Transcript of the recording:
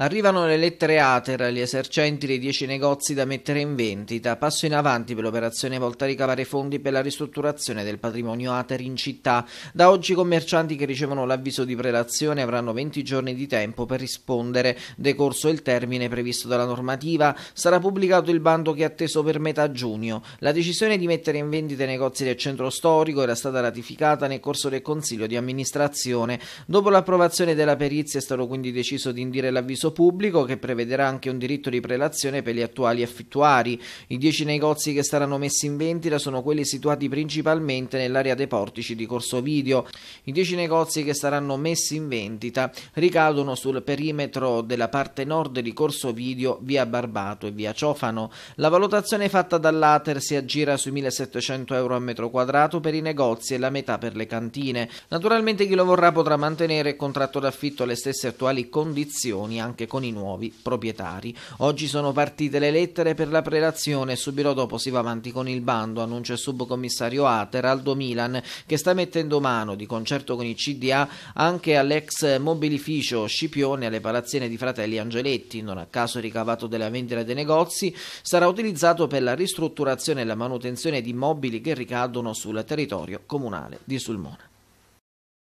Arrivano le lettere Ater agli esercenti dei 10 negozi da mettere in vendita. Passo in avanti per l'operazione volta a ricavare fondi per la ristrutturazione del patrimonio Ater in città. Da oggi i commercianti che ricevono l'avviso di prelazione avranno 20 giorni di tempo per rispondere. Decorso il termine previsto dalla normativa, sarà pubblicato il bando che è atteso per metà giugno. La decisione di mettere in vendita i negozi del centro storico era stata ratificata nel corso del Consiglio di amministrazione. Dopo l'approvazione della perizia è stato quindi deciso di indire l'avviso servizio pubblico che prevederà anche un diritto di prelazione per gli attuali affittuari. I dieci negozi che saranno messi in vendita sono quelli situati principalmente nell'area dei portici di Corso Video. I dieci negozi che saranno messi in vendita ricadono sul perimetro della parte nord di Corso Video, via Barbato e via Ciofano. La valutazione fatta dall'Ater si aggira sui 1700 euro al metro quadrato per i negozi e la metà per le cantine. Naturalmente chi lo vorrà potrà mantenere il contratto d'affitto alle stesse attuali condizioni anche anche con i nuovi proprietari. Oggi sono partite le lettere per la prelazione e subito dopo si va avanti con il bando, annuncia il subcommissario Ater Aldo Milan che sta mettendo mano di concerto con i CDA anche all'ex mobilificio Scipione alle palazzine di Fratelli Angeletti, non a caso ricavato della vendita dei negozi, sarà utilizzato per la ristrutturazione e la manutenzione di immobili che ricadono sul territorio comunale di Sulmona.